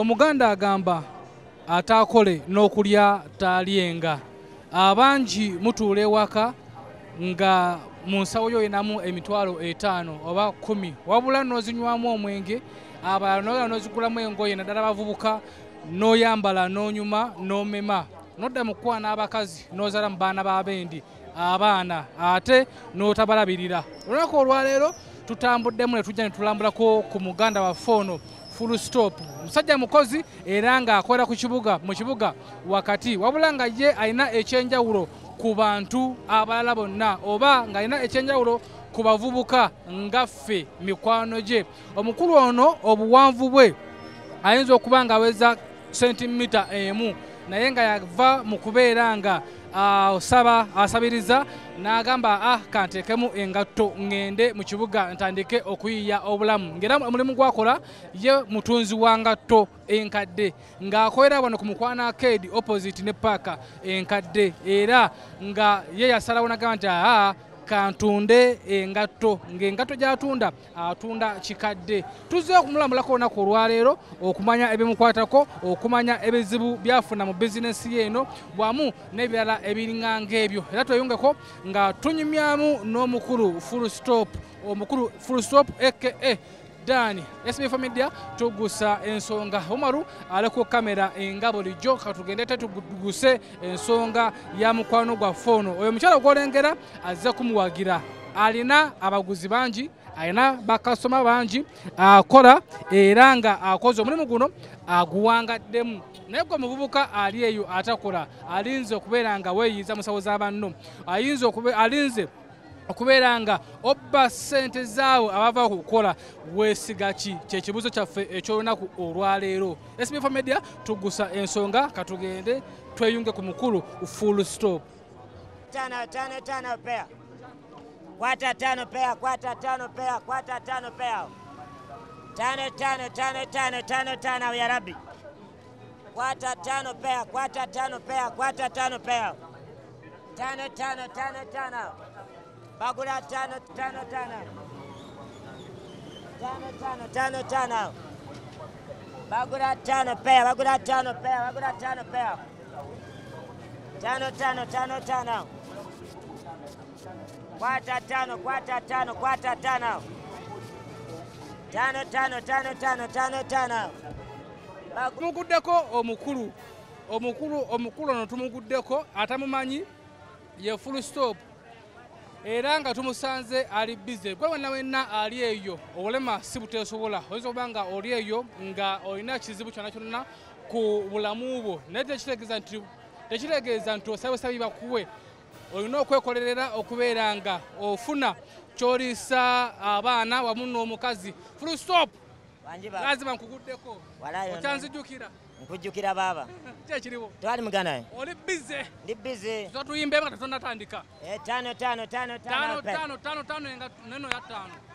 omuganda agamba ataakole n'okulya taalyenga abangi mutuula ewaka nga mu nsawo yoyinamu emitwalo etaano oba kumi wabula n'ozinywamu omwenge abalala noyola n'ozigulamu engoye naddala bavubuka n'oyambala n'onyuma n'omema nodda mu kukwana abakazi n'ozala mu baana babendi abaana ate n'otabalabirira olunaku olwaleero tutambuddemu ne tujja ne tulambulako ku muganda waffe ono full stop musajja mukozi era ng'akola ku kibuga mu kibuga wakati wabula nga ye alina ekyenjawulo ku bantu abalala bonna oba ng'alina ekyenjawulo ku bavubuka ngaffe mikwano gye omukulu ono obuwanvu bwe ayinza okuba ng'aweza sentimita emu eh, naye nga yava mu kubeera nga ah, osaba asabiriza n'agamba ah kantekemu engatto ŋŋende mu kibuga ntandike okuyiya obulamu ngaera omulimu gwakola ye mutunzi wa ngatto enkadde ng'akolera wano ku mukwana kedi opposite ne paaka enkadde era nga ye yasalawo nagamba nti aa ah, ah, katunde engatto ngaengatto gyatunda atunda kikadde tuzze okumulamulako olunaku olwaleero okumanya ebimukwatako okumanya ebizibu byafuna mu bizinensi yeeno wamu n'ebirala ebiringanga ebyo era tweyungeko nga tunyumyamu n'omukulu fulstop omukulu fulstop aka Dani, SBF Media tugusa ensonga omaru ali ku kamera nga bulijjo katugende te tuguse ensonga ya mukwano gwa ono oyo mukyala gwolengera azze kumuwagira alina abaguzi bangi alina bakasoma bangi akola era nga akoze omulimu guno aguwangaddemu naye gwe omuvubuka ali eyo atakola alinze okubeera nga weeyiza musawo z'abanno alinze okubeera nga obba ssente zaabwe abava ku kukola weesiga ki kyekibuuzo kyaffe eky'olunaku olwaleero sbf media tugusa ensonga katugende tweyunge ku mukulu full stop tano tano tano pea kwata tano pea kwata tano pea kwata tano pea ya rabbi kwata tano pea kwata tano pea kwata tano pea tano tano tano tano bagula tano tano tano tano tano tano tano bagula tano pea bagula tano pea bagula tano pea tano tano tano tano kwata tano kwata tano kwata tano tano tano tano tano tano tano tumuguddeko omukulu omukulu omukulu ono tumuguddeko atamumanyi ye full stop era nga tumusanze ali bize gwe wenna wenna ali eyo obulema si buteesobola oyinza kuba nga oli eyo nga olina kizibu kyonna kyonna ku bulamu bwo naye tekitegeeza nti osabesabi bakuwe olina okwekolerera okubeera nga ofuna kyoliisa abaana wamu n'omukazi fulu stop lazima nkuguddeko okyanzijukira nkujjukira baba kiekiriwo twali muganda we oli bize ndi bize tuyimba emaka tetonatandika eh, tano tano tano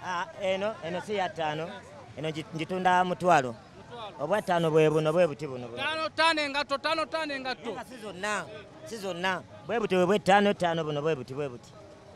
ah, eno eno si ya tano eno njitunda mutwalo obwa tano bwe buno bwe buti bunoanotano engatto si zonna si zonna bwe buti bwebwe tano tano buno bwe buti bwe buti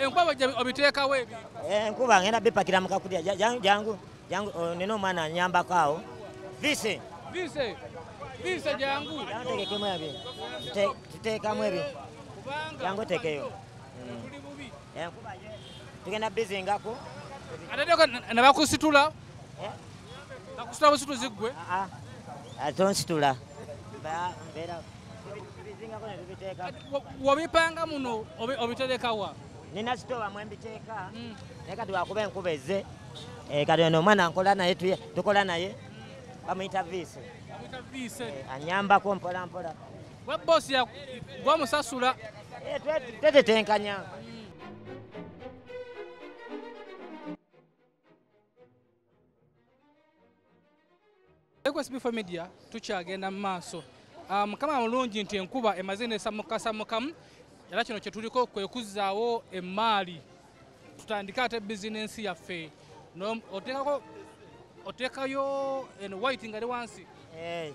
enkuba obiteekawo ebi eh, enkuba ngenda bipakira mukakulya jangu jangu oh, nina omwana anyambako awo vise vise vise jangu tegekemu ebi tuteekamu ebi jangu tekeyo hmm. eh, tugenda bizingaku atedeko nebakusitula bakusitula eh? busituzi gwe ah, ah. ah, tonsitula wobipanga muno obiterekawa obi, obi nina sitowa mwembiteeka mm. naye kati wakuba enkuba eze eh, kati ono omwana nkola naye tukola naye bamuyita viise eh, anyambako mpolampola gwebosi gwamusasula eh, twetetenkanya ekwesibifo media tukyagenda mu maaso ah, mukama mulungi nti enkuba emaze nesamukasamukamu era kino kyetuliko kwekuzaawo emaali tutandika ate bizinensi yaffe oteekayo en wit nga ne wansi eh,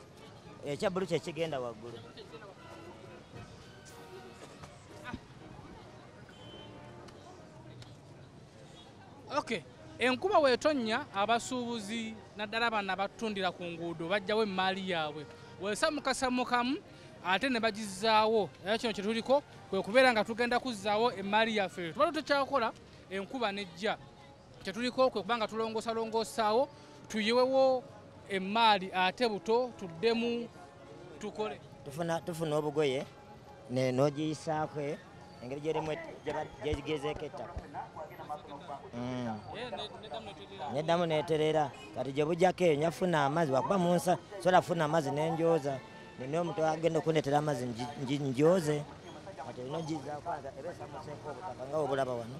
ekyabulu kyekigenda waggulu ah. ok enkuba wetonya abasuubuzi naddala bana abatundira ku nguudo bajjawo emaali yaabwe wesamukasamukamu ate nebagizaawo era kino kyetuliko kwekubeera nga tugenda kuzaawo emaali yaffe tubato tukyakola enkuba nejja kyetuliko kwekubanga tulongosalongosaawo tuyiwewo emaali ate buto tuddemu tukole tufuna obugoye nogiyisaako engeri gyegigezeeko mm. ettaka eh, neddamu netereera kati gyebujjako eyo nyafuna amazi wakuba munsa sola funa amazi nenjoza nina omuntu agenda okuneetera amazzi njoze kati olina njizao kwanza ebesamusenka obutakanga obulaba wano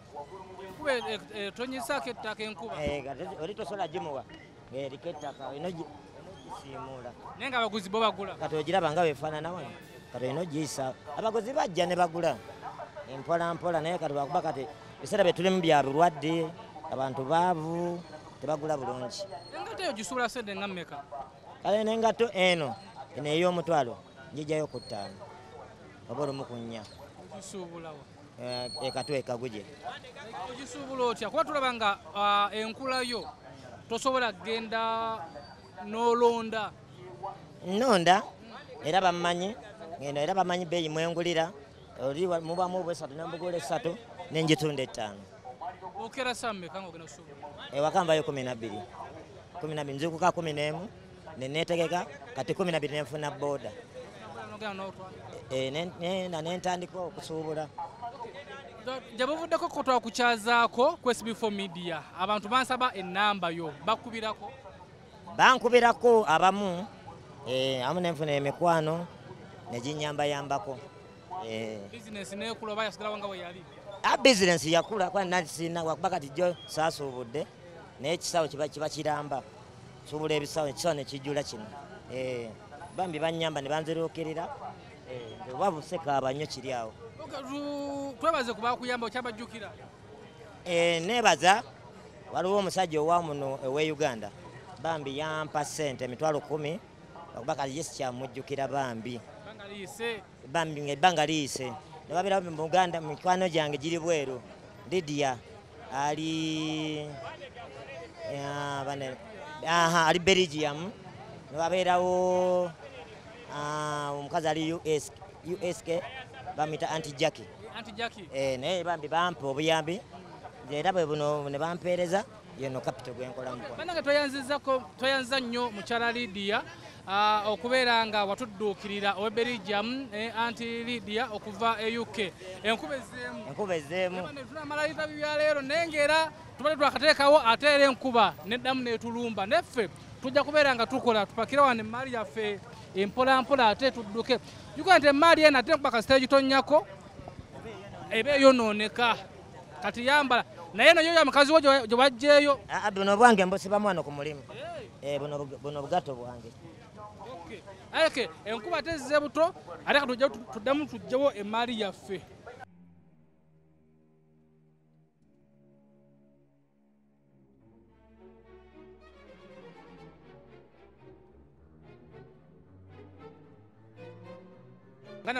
kuba etonyesako e, e, ettaka enkuba eh, oli tosola gimuwa ngaeriko eh, ettaka olina ogisiimuula naye nga abaguzi bo bagula kati ogiraba nga wefaanana wano kati olina ogiyisa abaguzi bajja ne bagula empolampola naye kati wakuba kati biseera byetulimu bya bulwadde abantu baavu tebagula bulungi engato eyo gisuula sede nga mmeka kale nengato eno eno ey'omutwalo njijayo ku ttaano oba olumu ku nnya eh, ekatweka guje ogisuubula otya kuba tulaba nga ah, enkula yo tosobola kgenda n'olonda nnonda era bammanyi eno era bamanyi beeyi mwengulira oli mubamu obwesatu nembugula esatu nenjitunda ettaano okera sammekanga ogenda kusuubula ewakambayo kumi nabbiri kumi nabiri nzikuka kumi n'emu nenetegeka kati kumi nabiri nenfuna boda e, na nentandika okusuubula gyebuvuddeko kotwa kukyazaako ku sb4 media abantu bansaba enamba yo bakubirako bankubirako abamu e, amu nenfuna emikwano neginyambayambako e, bizinesi yakula kubakati jo sasuubudde nekisawo kiba kiramba nsubula ebisaekisaane kijjula kino eh, bambi banyamba ne banzirukirira ebwabuseka eh, abanyo kiri awo twebaze kubakuyamba okyabajjukira eh, nebaza waliwo omusajja owamuno ewe uganda bambi yampa sente emitwalo kumi akuba kaliyesi kyamujjukira bambi bambi ebbanga liyise nebabira muganda mikwano gyange giri bweru lidiya ali ah, aha ali Belgium babeerawo ah, omukazi ali usk bamita anti jaki eh, naye bambi bampa obuyambi era bwe buno ne bampeereza yeno capital gwenkolamubanange toyanziza nnyo mukyala lidiya ah, okubeera nga watudduukirira owe berigiamu anti lidiya okuva e uk enkuba ezeemu enkuba ezeemu tunamalaliza bibyaleero naye ngaera tumati twakaterekawo atera enkuba neddamu netulumba neffe tujja kubeera nga tukola tupakira wano emaali yaffe empolampola ate tudduke jukola nti emaali ena ate nkuba kasita egitonyako eba eyononeka kati yambala naye nayo ya mukazi wo gye bajjaeyo ah, ah, buno bwange mbusibamu wano ku mulimu eh, buno bugato bwange aleke enkuba ate zize buto ate katujja tuddamu tujjawo emaali yaffe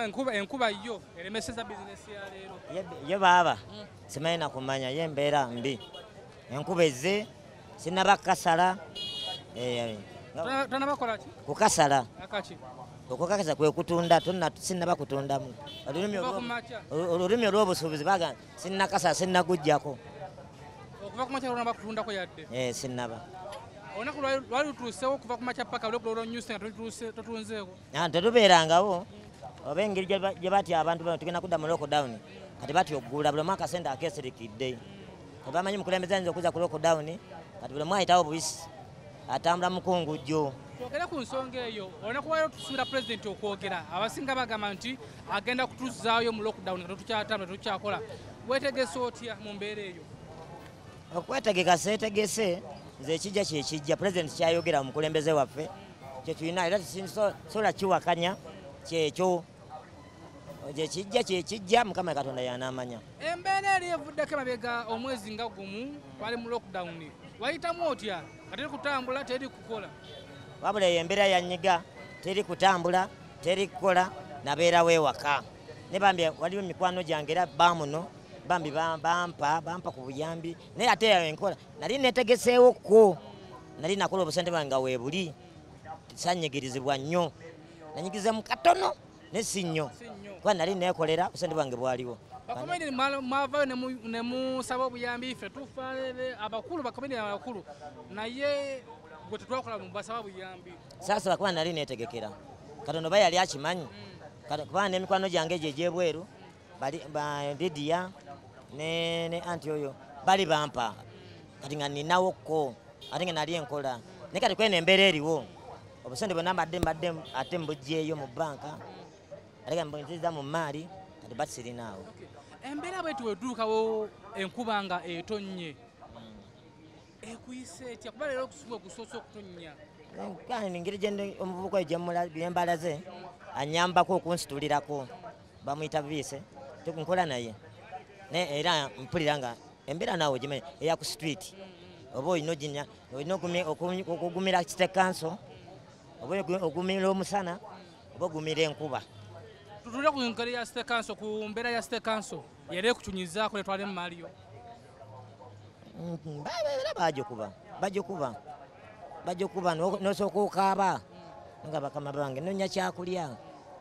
enkuba yo eremeseza bizinesi ya leero ye baaba simanyi nakumanya ye embeera mbi enkuba ezze sinabakasala eh, tanabakolaki kukasala okukakasa kwekutunda sinabakutundamu olulimi olwobusuubuzi baga sinakasa sinagujjako sinaba olunaku lwali lutuseo okuva kumakyapaka lwtetubeerangawo oba engeri gyebatya abantu bano tugenda kudda mu lockdown kati batya ogula buli omu akasente akeserikidde ebamanyi mukulembeze ayinza okuza ku lockdown kati buli omu ayitawo buisi atambula mukungujjo twogere ku nsonga eyo olinakuwayo tusuubira pulezidenti okwogera abasinga bagamba nti agenda kutuzaayo mu lockdown nga tetukyatambula tetukyakola wetegese otya mu mbeera eyo okwetegeka seetegese nze ekijja kyekijja pulezidenti kyayogera mu mukulembeze waffe kyetulina era tisobola kiwakanya kyekyo kijja kyekijja mukama katonda yanamanya embeera eri evuddeko emabega omwezi nga gumu wali mu lockdown wayitamu otya nga teri kutambula teri kukola wabula eyo embeera yanyiga teri kutambula teri kukola nabeerawo ewaka ne bambi waliwo emikwano gyange era bamuno bambi bampa bampa ku buyambi naye ate yo enkola nali netegeseewo ko nali nakola obusente bwange webuli sanyigirizibwa nnyo nanyigiriza mu katono nesinyo kuba nali nekolera busente bwange bwaliwo bakomeine mavayo nemusaba obuyambi ife tufaee abakulu bakomeine abakulu naye gwe tetwakola mubasaba buyambi sasa bakuba nali netegekera katonda oba yali akimanyi mm. kubaa nemikwano gyange egyo egyebweru lidiya ne anti oyo bali bampa kati nga ninawo ko ate nga nali enkola naye kati kwena embeera eriwo obusente bwona mbadde ate mbugjaeyo mu banka ate kambo nziza mu maari ati basirinaawo embeera bwetu wetutuukawo enkuba nga etonnye ekuyisa etya kuba leero okusuba okusoosa okutonnya engeri omuvubuka egyemula byembalaze anyambako okunsitulirako bamwyita bubiise tikunkola naye era mpulira nga embeera naawe gimanye eyaku sitwiti oba olina oginya olina okugumira kite kanso oba ogumira omusana oba ogumira enkuba tutunula ku ngeri ya state council ku mbeera ya state council yali ekutunyizaako netwale mumaaliyo mhm. era bajokuba bajokuba bajokuba nosooka okaaba nga bakama bange nonya kyakulya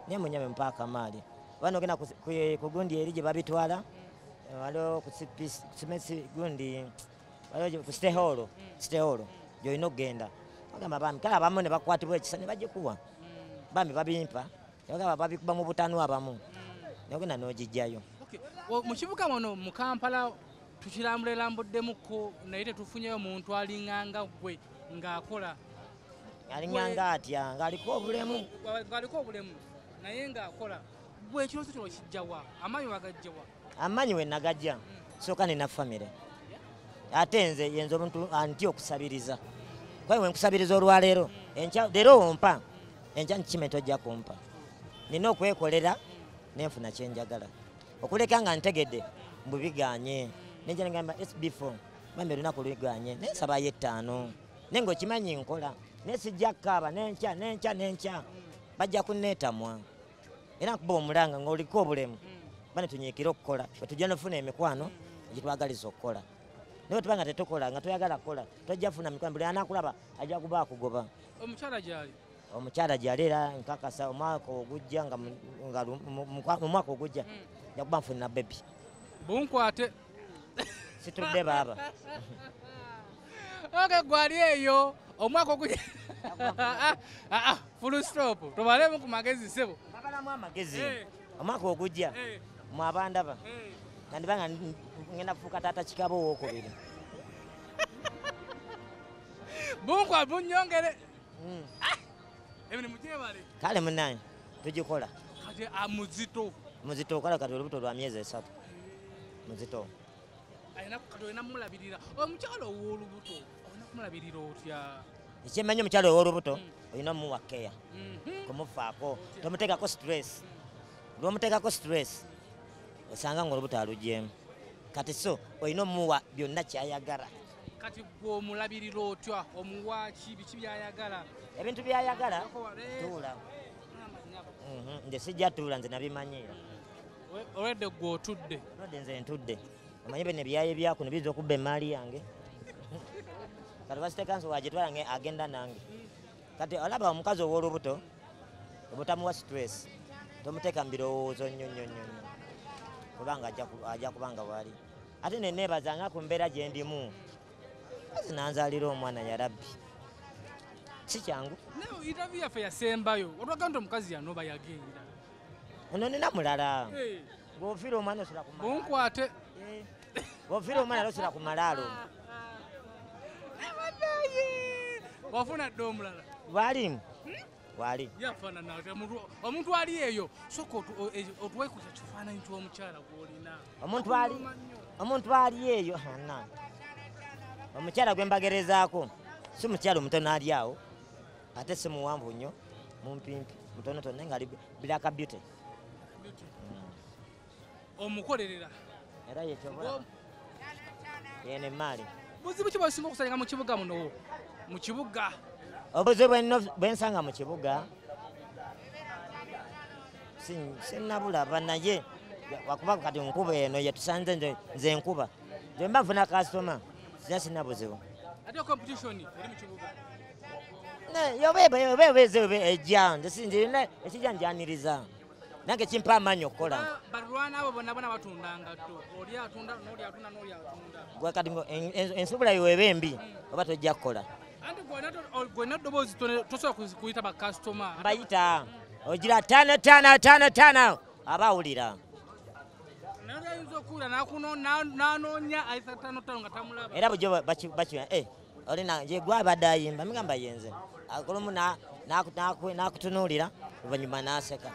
nemunyame mpaaka maali bana ogenda ku gundi eri gye babitwala waliwokugundi kustehoolo gyolina okugenda agamba bami kale abamu ne bakwatibwa ekisa ne bajokuwa bambi babimpa yagamba babikuba mu butanu abamu nagenda nogijjayo mukibuga muno mukampala tukirambula erambuddemuko naye tetufunyeyo muntu alinganga gwe ngaakola alinganga atya ngaaliko obulemu ngaaliko obulemu naye ngaakola gwe ekiroso kino kijjawa amaanyi wagajjawa amaanyi we nagajja hmm. soka nenafamire ate nze yenza omuntu anti okusabiriza kwaye wenkusabiriza olwaleero leero ompa hmm. enkya nkikimento ojja kumpa nina okwekolera nenfuna kyenjagala okuleka nga ntegedde mbubiganye nenjanagamba sb4 mambe lunaku lubiganye nensabayo ettaano naye ngaokimanyi nkola naye sijja kukaaba nenkya nenkya nenkya bajja kunneetamwa era nkuba omulanga ngaoliko obulemu bane tunyiikire okukola etujja nofuna emikwano egitwagaliza okukola naye tuba nga tetukola nga toyagala kukola tojja funa mikwano buli anakulaba ajja kuba akugoba omukyala gyali omukyala gyalera nkakasa omwaka ogujja mu mwaka ogujja hmm. jakuba nfunira bebi bunkwate situdde baaba oke gwali eyo omwaka ogujja ah, ah, full stop tubalemu ku magezi sebo babalamu amagezi eh. omwaka ogujja eh. mwabandaba kandibanga eh. ngenda kufuuka taata kikaba owokubiri bunkwa bunyongere hmm. ah! kale munange tugikola ah, muzito okola kati olubuto lwa myezi esatu muzito omukyalo owolubuto olina kumulabirira otya ekyemanyi omukyalo owolubuto hmm. olina omuwa keya mhm. kumufaako tomutekako stress lwomutekako stress osanga nga olubuto alugyemu kati so olina omuwa byonna kyayagala kati gweomulabirira otya omuwaki biki byayagala ebintu byayagala tula mhm. nze sijja tuula nze nabimanyira olwedde gwe otudde olwedde nze ntudde omanyi bene byayo byaku nebiza okubba emaali yange kati basitekansi wagitwala nge agenda nange kati olaba omukazi ow'olubuto obutamuwa stress tomuteeka mu birowoozo nnyo nnyo nnyonnyo kubanga ajja kubanga waali ate nenebazanga ku mbeera gye ndimu kazi nanzalira omwana yarabbi sikyangu interview yaffe yasembayo olwagandi omukazi yano oba yagenda ono nina mulala bofira omwana osira kunkwate eh. bofira omwana osira kumalaalo wafuna dde omulala walimu hmm? wali omuntu ali eyo soka otuwekuza kifaananyi kyomukyala gwolina omuntu ali eyo anange ah, omukyala gwe mbagerezaako si mukyala omutono ali awo ate si muwanvu nnyo mumpimpi mutonotono naye ngaali black beauty mm. omukolerera era yekyoyene emaali buzibu ki bwosinga okusalinga mu kibuga muno mu kibuga obuzibu bwe nsanga mu kibuga sinabulaba naye wakuba kati nkuba eno yetusanze nze nkuba zembavuna kasitoma era sina buzibu ejja ekijja njaniriza nange kimpa amaanyi okukola kati ensubula yoweba embi hmm. oba tojja kukola oh, mbayita ogira tana tana tana tana abawulira ayinza okuwura nanoonya aisatanotano nga tamulaba era bujo bakiwa eh, olina nje gwabadde ayimba migamba yenze akolomu n'akutunuulira oluvanyuma n'aseka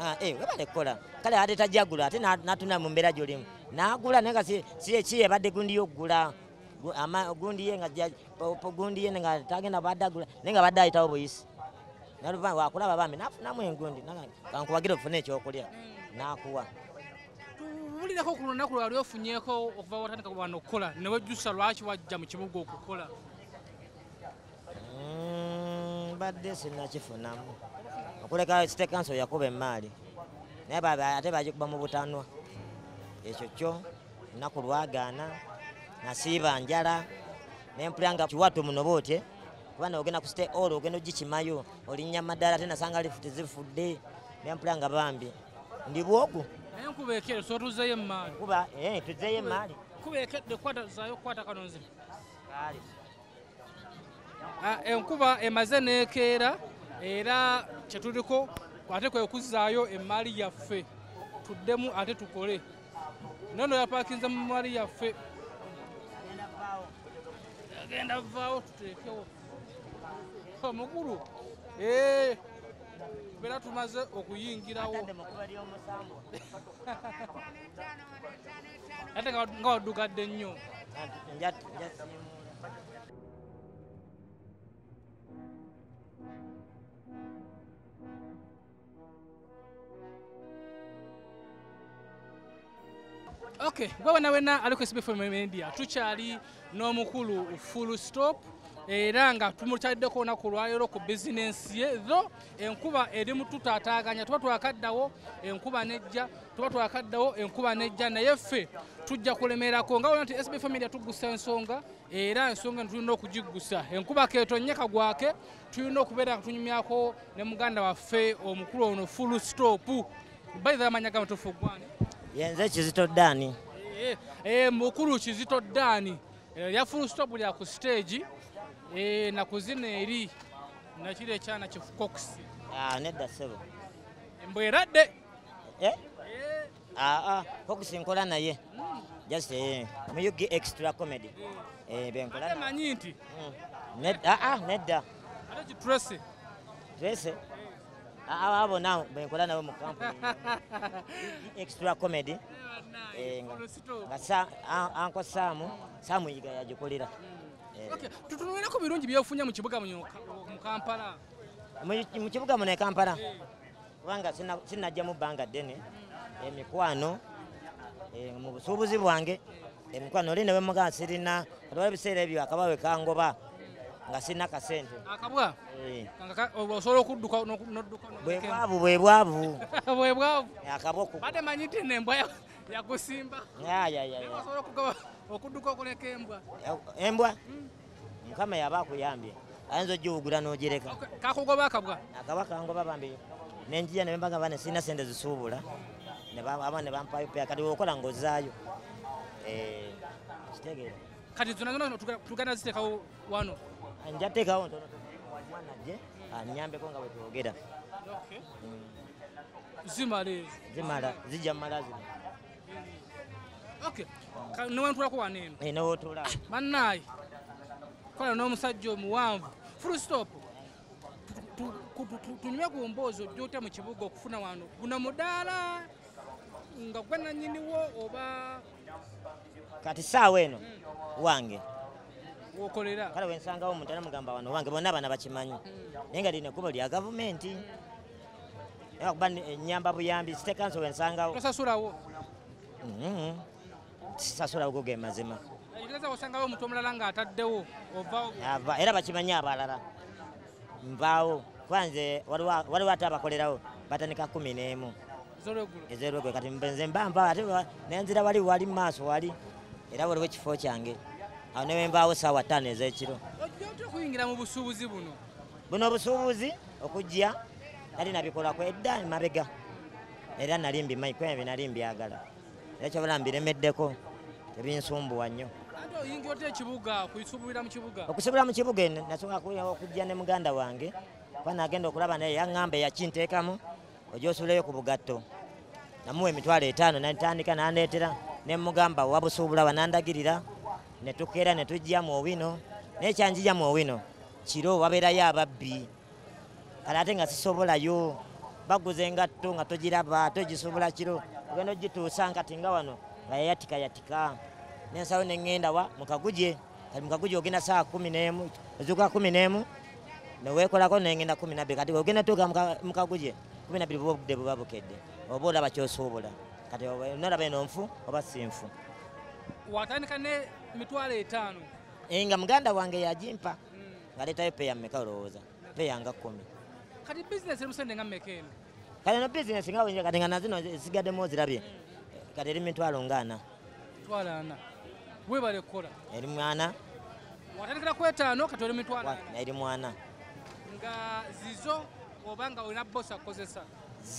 ah, eh, webale kukola kale ate tajagula ate natunira mu mbeera gyolimu n'agula naye nga siki yebadde gundiyo okugula gundiye gundiye nga tagenda badde agula naye nga badde ayitawo buyisi wakulaba bambi nafunamu engundi kankuwagira ofuna ekyokulya mm. n'akuwa bulireko ku lunaku lwali ofunyeeko okuva watandika wano okukola newejjusa lwaki wajja mu kibuga okukola mm, badde sinakifunamu okuleka site kanso yakuba emaali naye ate bagikuba mu butanwa ekyo kyo nnaku lwagaana nasiiba njala nempulira nga kiwatu muno bootye kubana ogenda ku site ol ogenda ogikimayo olinnya madaala ate nasanga lifu tezifudde nempulira nga bambi ndibwogu naye nkubekere soruza yemmaali eh, tuza yemmaali kubekeddekwatazayokukwata kano nzi ah, enkuba eh, emaze nekeera era kyetuliko ate kwekuzaayo emaali yaffe tuddemu ate tukole nono yapakinza mu maali yaffe agenda vaawo tuteekewo omugulu eh. mbeera tumaze okuyingirawo ate nga waddukadde nnyo ok gwe wenawena alikusibefemedia tukyali n'omukulu full stop era nga tumukyaddeko onaku lwaleero ku bizinensi ye ho enkuba eri mututaataaganya tuba twakaddawo enkuba nejja tuba twakaddawo enkuba nejja naye ffe tujja kulemerako nga wona nti sb famiry atuggusa ensonga era ensonga ni tulina okugiggusa enkuba ketonyeka gwake tulina okubeera nga tunyumyako ne muganda waffe omukulu ono fulu stopu baizaamanyaga matufu gwani yenze kizito ddaani eh, eh, mukulu kizito ddaani lya eh, fulu stopu lya ku stegi ee eh, nakuzina eri nakira ekyana kifukoks ah, nedda ssebo mbweradde eh? eh. aa ah, ah, fokus nkola naye hmm. just muyugi extra comedy bemanyi nti hmm. aa nedda trese trese abona benkola nabo mukamp extra comedy nga ankosaamu saamuyiga yagikolera hmm. Eh. tutunulira ku birungi byofunye mu kibuga mukampala mu kibuga muno ekampala kubanga sinajjamu bbanga ddene hmm. emikwano eh, mu busuubuzi bwange emikwano olina bemuga sirina olwa ebiseera ebyo akabawe kangoba nga sirina kasente bwebwavu bwebwavu akabwaokubademanyi ti nembwa yakusimba okudduka okuleka embwa embwa mukama yaba akuyambye ayinza ogiwugula n'ogireka kakugoba akabwa akaba kangoba bambi nenjija nebembagabane sirina sente zisuubula aba ne bampayo pe kati wokola ngaozaayo eh, kitegeera kati zonatugana ziteekawo wano njateekawo ntonomwana je anyambeko nga bwetwogera zimala ezo zimala zijja mumala zino okay newentulako waneno newotula bannaye eh, kola n'omusajja omuwanvu full stop tunywe ku mboozi ojja ota mu kibuga okufuna wano guno mudaala nga gwe nanyiniwo oba kati saawa eno hmm. wange wokolera kale wensangawo omuntu anamugamba wano wange bonna abaana bakimanyi hmm. naye nga lino ekkubo lya gavumenti hmm. nayekuba enyamba buyambi sitekanso wensangawo tosasulawo mm-hmm. sisasula ugoge mazima ekigeza osangayo omuntu omulala nga ataddewo ova era bakimanyi abalala nvaawo kubanze waliwo ate abakolerawo batandika kumi n'emu ezerwegwe kati mbenze mbamba ate nenzira wali wali mumaaso wali era waliwo ekifo kyange awo newe nvaawo saawa ttaano ez'ekiro okuyingira mu busuubuzi buno buno obusuubuzi okujja nali nabikolaku edda mabega era nali mbimanyi kwebi nali mbyagala era kyobala mbiremeddeko tebinsumbuwa nnyo okusubira mukibuga nasokaokujja ne muganda wange fanagenda okulaba naye yaŋŋamba eyakinteekamu ojo osuuleyo ku bugatto namuwa emitwalo etaano netandika nandeetera nemugamba wabusuubulawa nandagirira netukeera netujjamu owino naye kyanjijamu owino kiro wabeerayo ababbi kale ate nga sisobolayo baguza engatto nga togiraba togisobola kiro ogenda ogituusa nkati nga wano ngayatika yatika nensawo nengenda wa mukaguje kali mukaguje ogenda saa kumi nemu ezuka kumi nemu newekolako nengenda kumi nabi kati ogenda tuka mukaguje kumi nabiri bubudde bubabukedde oba olaba kyosuubula kati nolaba eno nfu oba sinfu watandika ne mitwalo etaano nga muganda wange yajimpa ngaletayo peya mmeka olowooza peya nga kumi kati bizinesi emusende nga mmeka eno kati no bizinesi nga wenyira kati nga nazino zisigaddemu ozirabye kati erimu emitwalo ngaana ana webale kukola erimu ana watandikira ku etaano kati mitwalo ana erimu ana nga zizo oba olina bosi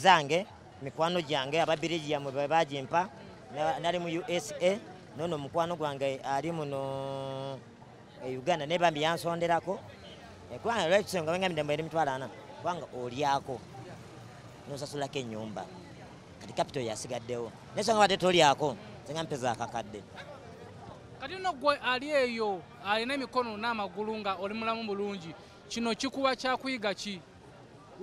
zange mikwano jange ababirigi yamwe be bagimpa nali mu usa nono mukwano gwange ali muno e uganda naye bambi yansonderako e kubanga lwekisonga benga mitwalo ana kubanga oliako nosasulako enyumba kati kapito yasigaddewo naye songa bate tolyako senga mpeza akakadde kati no gwe ali eyo alina emikono n'amagulu nga oli mulamu bulungi kino kikuba kyakuyiga ki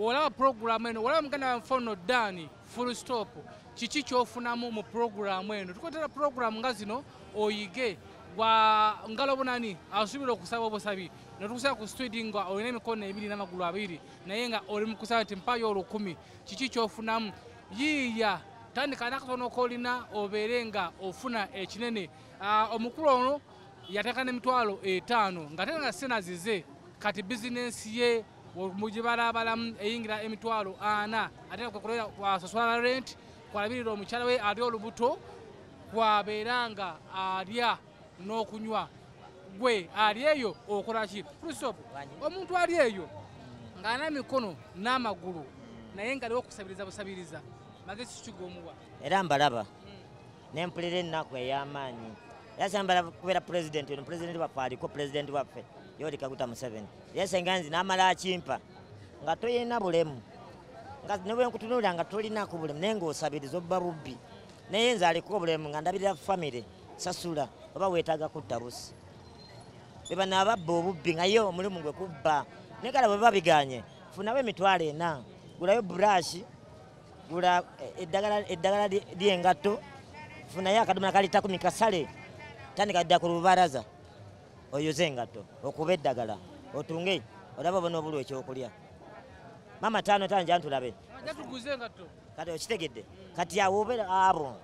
olaba puroguramu eno olaba muganda wamfono dani full stop kiki kyofunamu mu puroguramu eno tukotera puroguramu nga zino oyige gwa ngalobunani asuubira okusaba obusabi netukusaba ku stuidi nga olina emikono ebiri n'amagulu abiri naye nga oli mukusaba ti mpayo olukumi kiki kyofunamu yiiya tandika nakatono koolina obeere nga ofuna ekinene ah, omukulu ono yateeka nemitwalo etaano nga tenga senazize kati bizinensi ye mugibalabalamu eyingira emitwalo ana ate kwasasala rent kwalabirira omukyala we ali olubuto kwabeera nga alya n'okunywa gwe ali eyo okolaki krisop omuntu ali eyo ng'ana emikono n'amagulu naye ngaliwo okusabiriza busabiriza magezi kikigomuwa era mbalaba nempulira enaku eyamaanyi yasembalaa kubeera pulezidenti eno pulezidenti waffe aliko pulezidenti waffe yolikaguta museveni yesenganzi n'amala akimpa nga toyina bulemu nga nebwenkutunulira nga tolinaku bulemu naye ngaosabiriza obba bubbi naye nze aliko obulemu nga ndabirira famire sasula oba wetaaga kutta busi bebanababba obubbi ngaye omulimu gwe kubba naye kala bwe babiganye funawo emitwalo ena gulayo burashi gula eddagala eddagala lyengatto funayo akadomola kalitakumi kasale tandika dda ku lubalaza oyuze engatto okuba eddagala otunge olaba obona obulu ekyokulya mama tano tano jantulabe kati okitegedde kati awoobera abo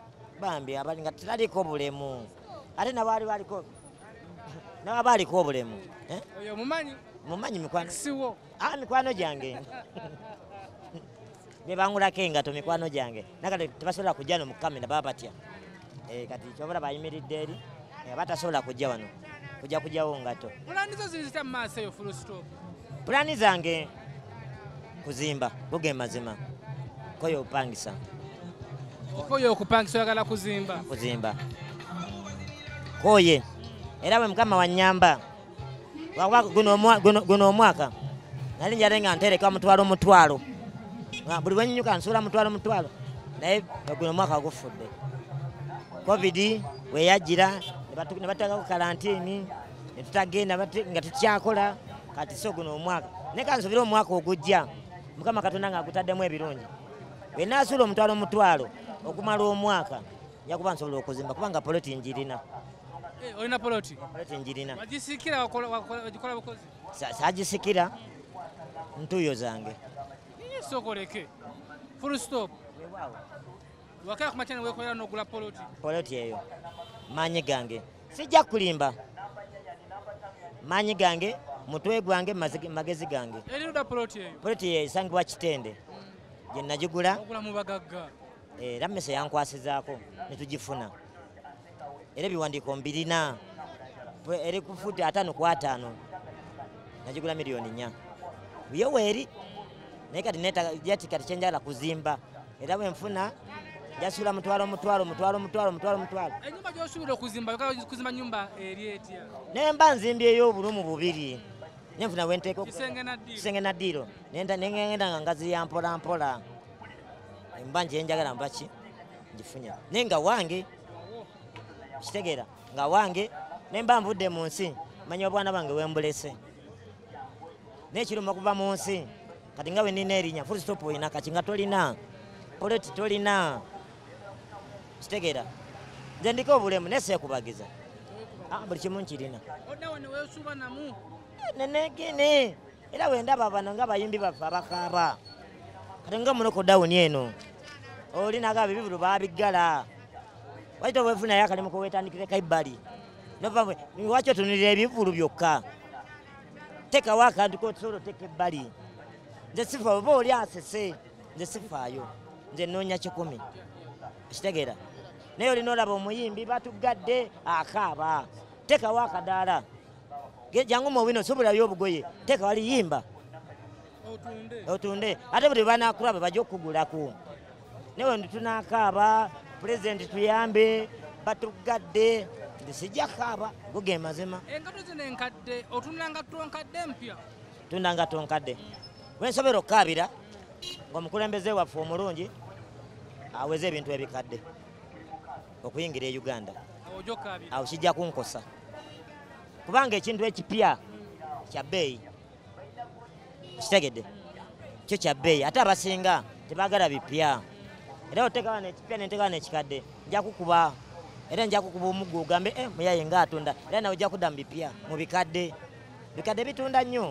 bambi abalinga tetaliko obulemu ate nabaali baliko nawaba aliko obulemu mumanyi mikwano ah, mikwano gyange nebangulako engato mikwano gyange nakati tebasobola kujja no mukame nababatya eh, kati kyobola bayimiridde eri eh, batasobola kujja wano kujja kujjawo ngato pulani zange kuzimba buge mazima koyo upangisa kuzimba koye era we mukama wanyamba lwakuba guno omwaka nalinjale nga ntereka omutwalo omutwalo buli wenyuka nsula mutwalo mutwalo naye guno mwaka gufudde covid weyajira nebatekako kalantini netutagenda nga tukyakola kati so guno omwaka naye kansubire omwaka ogujja mukama katonda nga agutaddemu ebirungi wenasula omutwalo mutwalo okumala omwaka yakuba nsobola okuzimba kubanga poloti njirina olina poloti njirinasagisikira ntuyo zange ministre que que full stop wakaka kumachana wewe kwa nogula poloti poloti yeyo manyi gange sija kulimba manyi gange mutwe gwange magezi gange eri da poloti yeyo poloti yeyo sangi wa kitende je najugula ogula mubagaga eh ramese yankwasizako ne tujifuna era biwandiko mbirina eri kufuti atano kwa atano najugula milioni nya yoweri naye kati jatikati kyenjala kuzimba era bwenfuna jasula mutwalo mutwalo mutwalo mutwalo mutwalo mutwalo enyumba gyosubira okuzimba kuzimba nyumba eh, eri etya naye mba nzimbi eyo obulu mu bubiri nenfuna wenteeka kisenge na diiro nenenda nga ngaziya mpola mpola mba njenjagala mbaki njifunya naye nga wange kitegeera nga wange nemba nvudde mu nsi manya obwana bwange wembulese nekiruma okuva mu nsi kati nga wenina erinya full stop olina kati nga tolina poleti tolina kitegeera nze ndiko obulemu nesekubagiza ah, buli kimu nkirina eh, nenegene era wendaba bano nga bayimbi baffe abakaaba kati nga munoko dawuni eno oli naga bibibulu babiggala waita obwefunayo akalimu kowetandikire kaibbali nova lwaki otunirira ebibulu byokka tekawo akantu kotusobola oteka ebbali ndesiva oba oli asese ndesifaayo nze nonya kikumi kitegera naye olina olaba omuyimbi batugadde akaaba tekawo akadaala jangu muwino osobolayo obugoye tekawo liyimba otunde ate buli banakulaba bajja okugulaku naye ndi tunakaaba pulezidenti tuyambe batugadde ndisijja kaaba go gemazima engato zino enkadde otunda nga tonkadde mpya tunda nga tonkadde mm. wensobera okukabira ngaomukulembeze waffe omulungi aweze ebintu ebikadde okuyingira e uganda awo kijja kunkosa kubanga ekintu ekipya kya bbeeyi kitegedde kyo kya bbeeyi ate abasinga tebagala bipya era otekawa nekipya nentekawa nekikadde nja kukuba era nja kukuba omuggu ogambe eh, muyayi ngaatunda era nawe ojja kudda mu bipya mu bikadde bikadde bitunda nnyo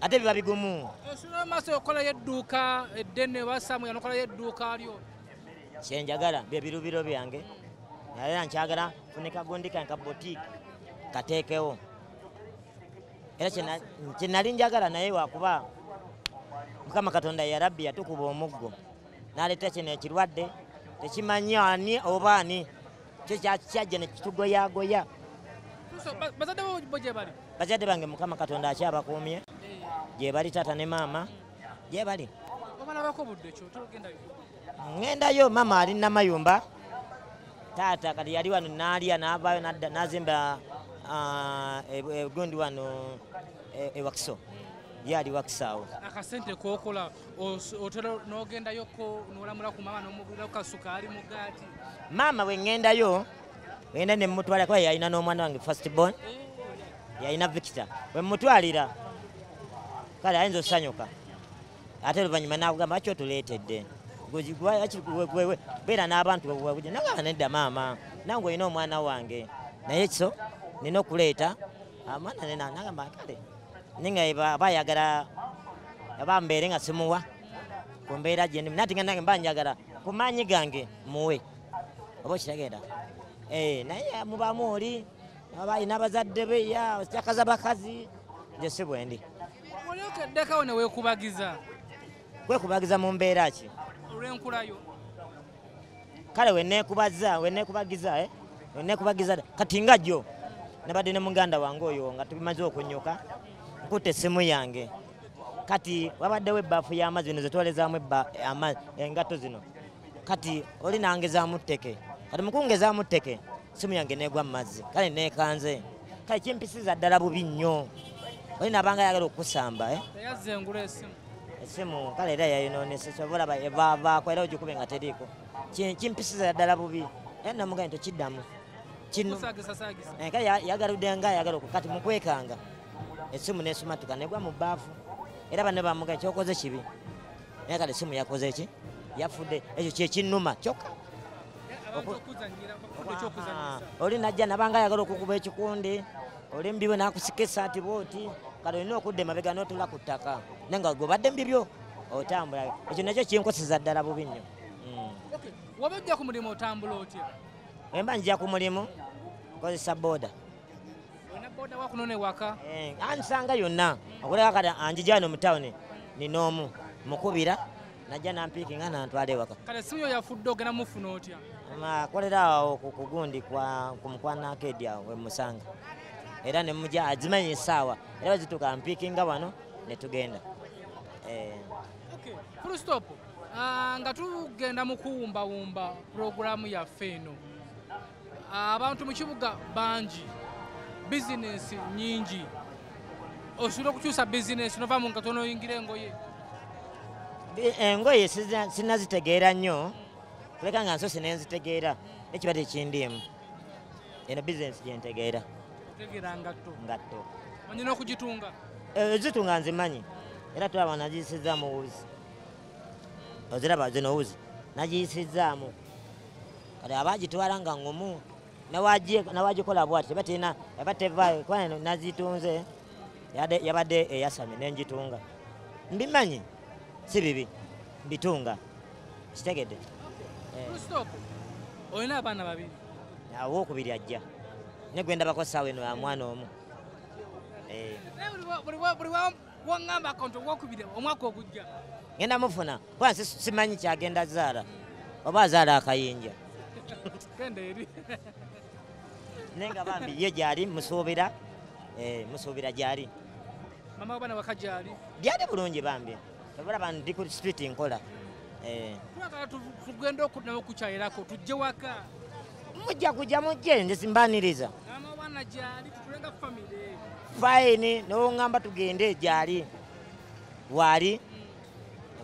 ate biba bigumu ensulamaso okola yedduuka eddene wasamuya nokola yedduuka lyo kyenjagala byebirubiro byange era nkyagala funekagundika nka botiki kateekewo era kyenali njagala naye wakuba mukama katonda yarabbi yatukuba omuggo naleeta kino ekirwadde tekimanyani oba ani kyo kyajja nekitugoyagoya bazadde bo gyebali bazadde bange mukama katonda akyabakuumye gyebali taata ne maama gyebali ŋŋendayo maama ali namayumba taata kati yali wano naalya navayo nazimba egundi e, wano ewakiso e yali wakisaawo akasente kokola otera nogendayoko nolamulaku maama nomubulaka sukaali mugaati maama weŋŋendayo wenda nemutwalakuba yalina n'omwana wange first born eh. yalina vikita wemutwalira kale ayinza osanyuka ate oluvanyuma nakugamba aki otuletedde beera n'abantu nagaa nedda maama nange olina omwana wange naye kiso nina okuleeta amwana ah, nagamba kale ninga bayagala abambeere nga simuwa ku mbeera gyendimu nate nga nage mbanjagala ku maanyi gange muwe oba okiragenda eh, naye mubamu oli abainabazaddebe ya cakaza bakazi nje si bwendi olyokeddekawo newekubagiza kwekubagiza mumbeera ki olwenkulayo kale wenekubaza wenekubagiza eh? wenekubagiza kati nga jjo nabadde ne muganda wange oyo nga tumaze okunyuka nkutta essimu yange kati wabaddewo ebbaafu y'amazi bino zetwolezaamu engato zino kati olinangezaamu tteke kati mukungezaamu tteke simu yange negwa mazzi kale nekanze kale kimpisiza ddala bubi nnyo olinabanga yagala okusamba eh? esimu kale era yayinonesesaevaavaako era ogikube nga teriiko kimpisiza ddala bubi enamugani tekiddamu kinokale eh, yagaludde nga yagala kati mukwekanga esimu nesumatuka negwa mu baafu era banne bamugani kyokoze kibi naye kale esimu yakoze eki yafudde ekyo kyekinnuma kyokka oli najja nabanga ayagala okukuba ekikundi oli mbibyo nakusika esaati booti kale olina okudda emabega notula ku ttaka naye nga gobadde mbibyo otambula ekyo nakyo kinkoseza ddala bubi nnyo hmm. wabajja ku mulimu otambula otya emba njja ku mulimu nkozesa booda eh, ansanga yonna okulaka kati anjijano mutawuni ninoomu mukubira najja nampiikinga nantwala ewaka kale simu yo yafudde ogenda mufuna otya makolera okugundi kumukwana kedya wemusanga era nemuja azimanyi sawa era bazituka mpikinga wano netugenda eh. fulstop ah, nga tugenda mukuwumbawumba puroguramu yaffe eno abantu mukibuga bangi bizinesi nyingi osobola okukyusa bizinesi nova mungatonoyingira engoye engoye sinazitegeera nnyo kuleka nga nsose nenzitegeera nekiba tekindiimu eno bisinesi gyentegeera ngatto eh, zitunga nzimanyi era tulaba nagiyisizaamu wuzi oziraba zino wuzi nagiyisizaamu kati abagitwala nga ngumu nawagikola bwati tebatina eba tevaayo kuba nazitunze yabadde eyasami nenjitunga mbimanyi si bibi mbitunga kitegedde Eh. olina abaana babiri awo okubiri ajja negwenda bako saawa eno yamwana omu eh. buliwaambako nti owokubiri omwaka ogujja genda mufuna kuba nsi simanyi kyagenda zaala oba azaala akayinja naye nga bambi ye gyali musuubira eh, musuubira gyali mama abaana waka gyali gyali bulungi bambi obalaba ndi ku sitriti nkola Eh. tugenda okunawo okukyayirako tujje waka mujja kujja mujje nzezimbaniriza faini nowoŋŋamba tugende gyali waali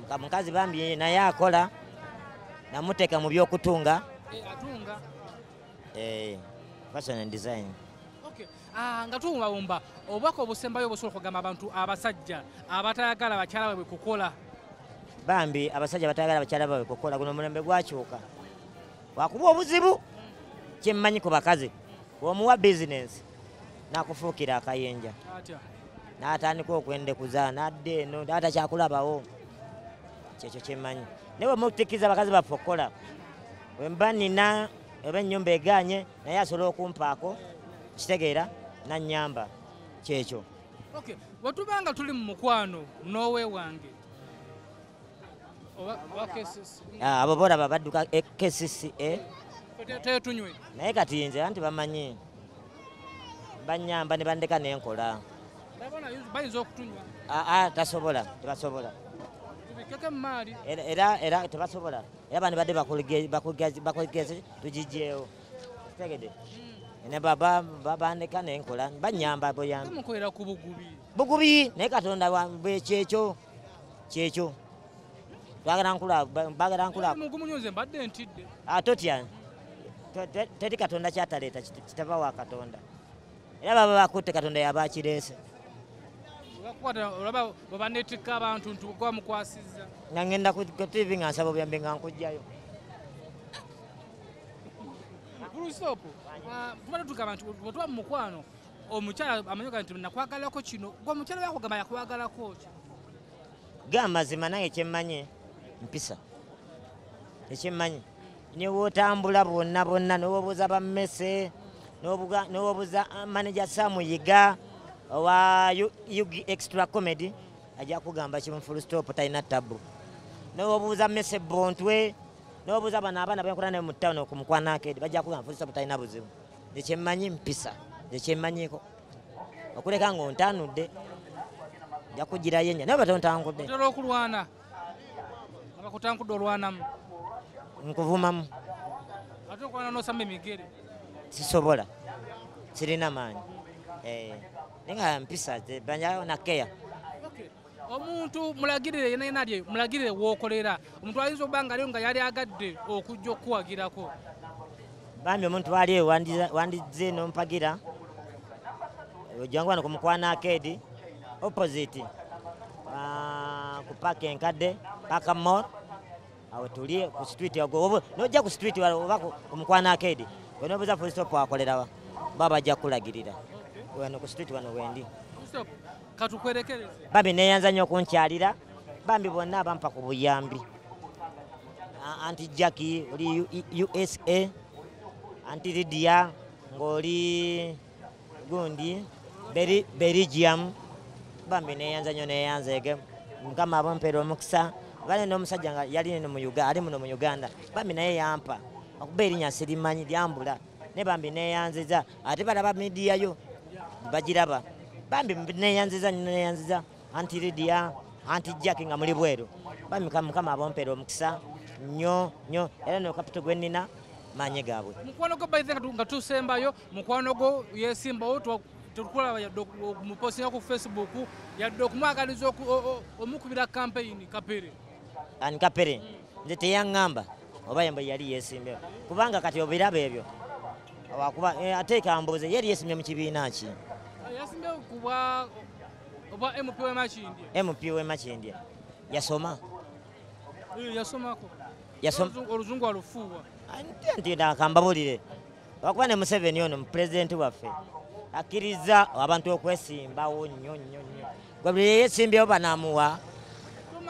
mm. mukazi bambi naye akola namuteeka mu byokutunga eh, eh, ah, nga tuwumbawumba obubaka obusembayo obusobola okugamba abantu abasajja abatayagala bakyala bwebwe kukola bambi abasajja batayagala bakyala bawe kukola guno omulembe gwakyuka wakuba obuzibu kyemmanyi ku bakazi omuwa bizinesi nakufuukira akayinja natandika okwendekuza nadde eno ata kyakulabawo kyekyo kyemmanyi naye bwemutikiriza abakazi baffe okukola wemba nina oba ennyumba eganye naye asobola okumpaako kitegeera nanyamba kyekyo watubanga tuli mu mukwano nowe wange Ah, abo boraba badduka kcca e eh? naye kati nze anti bamanyi banyamba ne bandeka nenkola ah, ah, tasobola tebasobola era tebasobola era bani badde bakolegeze tugijeewo tegede hmm. ne baba bandeka nenkola banyamba boyambi bugubi naye katonda bwekyekyo kyekyo bagala nkulaakumunyze mbadde ntidde ah, totya teri katonda kyataleeta kitava wa katonda era baba bakutte katonda yabakirese abanetika abantu ntiwamukwasiza nga ngenda ku tv nga nsaba obuyambi nga nkujjayo kulusopu tubadde tugamba nti wetuba mu mukwano omukyala amanyoga nti nakwagalako kino gwe omukyala byakugamba yakwagalako ki gamba zima naye kyemmanye mpisa ekimmanyi niwotambula bonna bonna nowobuuza bammese nowobuuza ah, manaja samuyiga owa extra comedy ajja kugamba kimu fulstop talina tabu nowobuuza mese bontwe nobuuza bano abaana benkola naye mutawuni okumukwanakedi bajja kugamba fulstop talina buzibu ekyemmanyi mpisa ekyemmanyiko okuleka nga ontanudde jakugirayo enya naye batontangudde okulwana akutankudwa olwanamu nkuvumamu ate okwana nosamba emigere sisobola sirina maanyi eh, ninga mpisa banyanakeya omuntu mulagirire yenayenalye mulagirire wokolera omuntu ayinza obanga alio nga yali agadde okujja okukuwagirako bambi omuntu waliyo wandize nompagira ojangubana kumukwanako edi opposite ah, ku paka enkadde paka mor awo tuli ku street ogwo nojja ku street oba omukwana akedi wenobeza police stop wakolerawa baba ajja kulagirira wano ku street wano wendi bambi neyanza nnyo okunkyalira bambi bonna abampa ku buyambi anti jacki oli usa anti lidia ngaoli gundi belgium bambi neyanza nnyo neyanza ege mukama abampeera omukisa bale nomusajja nga yali neno ali muno mu uganda bambi naye yampa okuba erinyansi erimanyi lyambula ne bambi neyanziza ate balaba midiya yo bagiraba bambi neyanziza neyanziza anti lidiya anti jack nga muli bweru bambi mukama abompera omukisa nnyo nnyo era nokapito gwe nina manyi gaabwe mukwano gwo baize nga tusembayo mukwano gwo yesimbawo tukulaba muposinga ku facebook yadde okumwagaliza omukubira kampeyini kapere anikapere nze teyaŋŋamba oba yembe yali yesimbyeo kubanga kati obirabo ebyo wakuba eh, ate kambuze yali yesimbye mukibiina ki mp wemakindye yasoma eh, ntindakambabulire wakuba ne museveni ono mupurezidenti waffe akkiriza abantu okwesimbawo nnyo nnyo nnyo gwe buli yeyesimbyewo banamuwa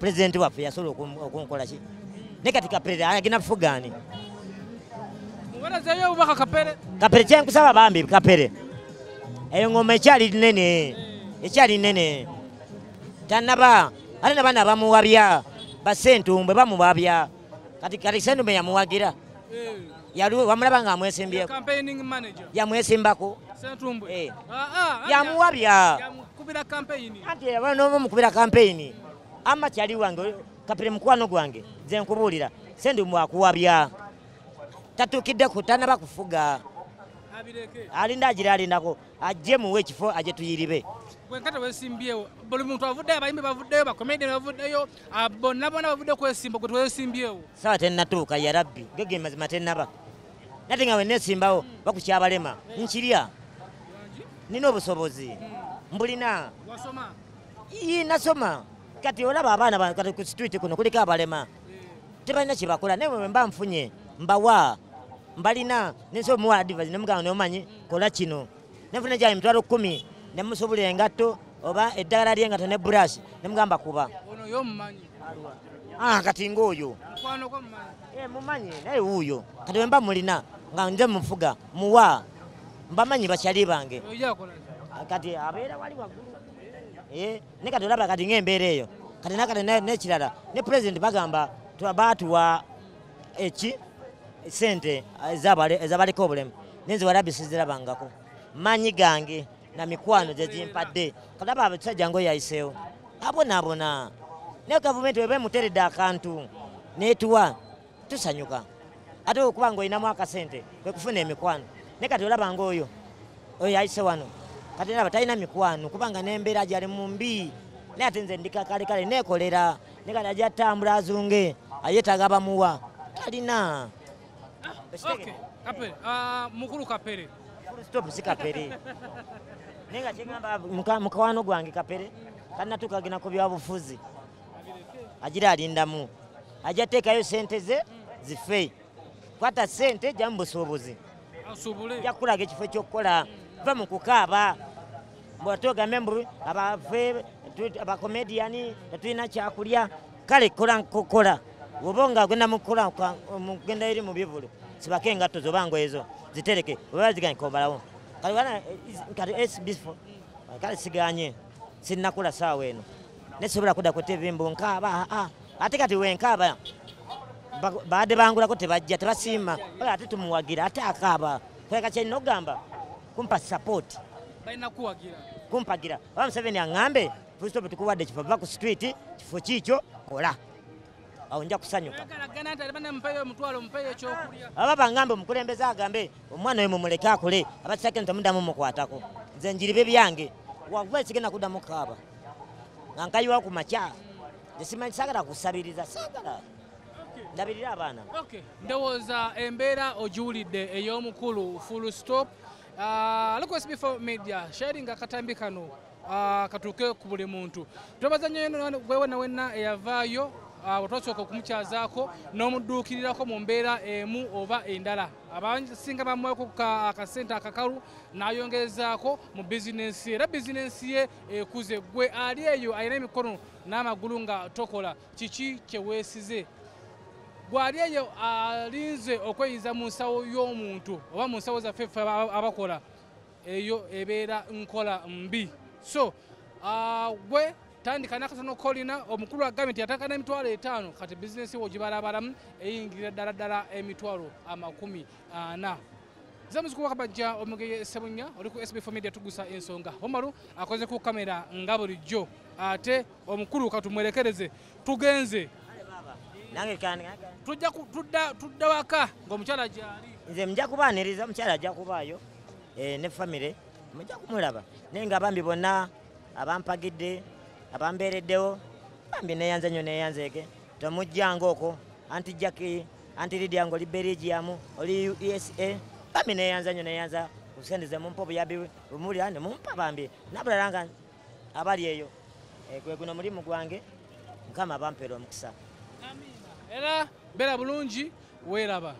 president pulezidenti waffe yasobola okunkolaki naye kati kapere agenda bifo gani kapere kapere chen kyenkusaba bambi kapere eyo ngoma ekyali nene ekyali nene tanaba bana ba mbe ate nabaana bamuwabya basentumbwe bamuwabya kati kati sentumbwe yamuwagira eh. wamulaba nga ya ya Ya Ya campaigning manager amwesimbyeko yamwesimbako eh. ah, ah, ah, yamuwabya anti nomumukubira kampeyini ama kyali wange kapire mukwano gwange zenkubulira sendi mwakuwabya tatukiddeku tanabakufuga alindagira alindako ajje muwe ekifo ajje tuyiribe wenkata wesimbyewo buli muntu avuddeyo abayimbi bavuddeyo bakomedi bavuddeyo ah, bonnabona bavudde kwesimba gwe twesimbyewo sawa tenatuuka yarabbi gegemazima tenaba nate nga wenesimbawo bakukyabalema nkirya nina obusobozi mbulina nasoma kati olaba abaana kati ku situiti kuno kuliko abalema tebalina kyebakola naye wemba nfunye mbawa mbalina nensobo muwa advise nemugamba nomanyi kola kino nenfuna jange emitwalo kumi nemusobola engatto oba eddagala lyengatto ne brush nemugamba kuba ah, kati ngaoyo eh, mumanyi naye wuuyo kati wemba mulina nga nze mufuga muwa mbamanyi bakyali bange kati abeera wali waggulu Eh, nekati olaba kati ngembeera eyo kati nekirala ne president bagamba batuwa eki sente eh, ezabaleka obulemu nenze warabisi zirabangako manyi gange namikwano gyegimpadde kalaba abasajja ngo yayiseewo abonaabona ne gavumenti weba emuteredde akantu netuwa tusanyuka ate okuba ngaolinamu akasente kwekufuna emikwano ne kati olaba ngaoyo oyo yayise wano kati naba talina mikwano kubanga nembeera gyali mumbi naye ate nze ndikakalekale nekolera naye kati ajatambula azunge ayetaga bamuwa talina ah, ah, mukulu kapere stop si kapere naye nga kyegamba mukawano gwange kapere kalinatuuka agenda kubyabufuzi agira alindamu ajja teekayo sente ze zife kwata sente jamu busuubuzi jakulaga ekifo ekyokukola va mukukaaba bwatuga membru abave abakomediani tetulina kyakulya kale kola nkukola oba nga genda mukulamugenda eri mubivulu sibako engatto zobanga ezo zitereke obaziganyekobalawo kale siganye sinakula saawa eno nesobola kuda ku tv mbunkaaba ah, ah, ate kati wenkaaba baade bangulako tebajja tebasiima ate tumuwagira ate akaaba kaka kyenina okugamba kumpa sapooti balina kuwagira kumpagira oba museveni aŋambe kristo betukuwadde kifo va ku street kifo kikyo kola awo nja kusanyuka baba baŋambe omukulembeze agambe omwana oyo mumuleke akule abakisake ntomudamu mukwatako nze njiribe byange wava sigenda kudamu kaaba nga nkayiwa ku maca esimanyi sagala kusabiriza sagala ndabirira abaana ndowooza embeera ogiwulidde ey'omukulu full stop alikuwa ah, media sharing akatambi kano ah, katuke ku buli muntu twebaza nyo wewe na wenna eyavaayo ah, watwasooka okumukyazaako n'omudduukirirako mu mbeera emu oba endala abasinga bamweko akasente akakalu n'ayongerezaako mu bizinensi era bizinensi ye ekuze gwe ali eyo alina emikono n'amagulu nga tokola kiki kyeweesize gwaliyeyo alinze okweyinza mu nsawo y'omuntu oba mu nsawo zaffe ffe abakola eyo ebeera nkola mbi so gwe tandika nakatono kolina omukulu agambye nti yatakana emitwalo etaano kati bizinesi wo gibalabalamu eyingirira ddala ddala emitwalo amakumi ana zemuzikuwakabajja omugeye esebunya oli ku sbf media tugusa ensonga omaru akoze ku kamera nga bulijjo ate omukulu katumwerekereze tugenze nange kandika tujja tudda tudda waka ngaomukyala jali nze mujja kubaaniriza omukyala ajja kubaayo eh, ne famire mujja kumulaba naye nga bambi bonna abampagidde abambeereddewo bambi neyanza nyo neyanzeege tomujjangaoko anti jaki anti lidia nga oli berigiamu oli usa bambi neyanza nyo neyanza kusendeze mumpa obuyambi bumulira nemumpa bambi nabulala nga abali eyo eh, gwe guno mulimu gwange mukama bampeera omukisa amin era bera bulungi weeraba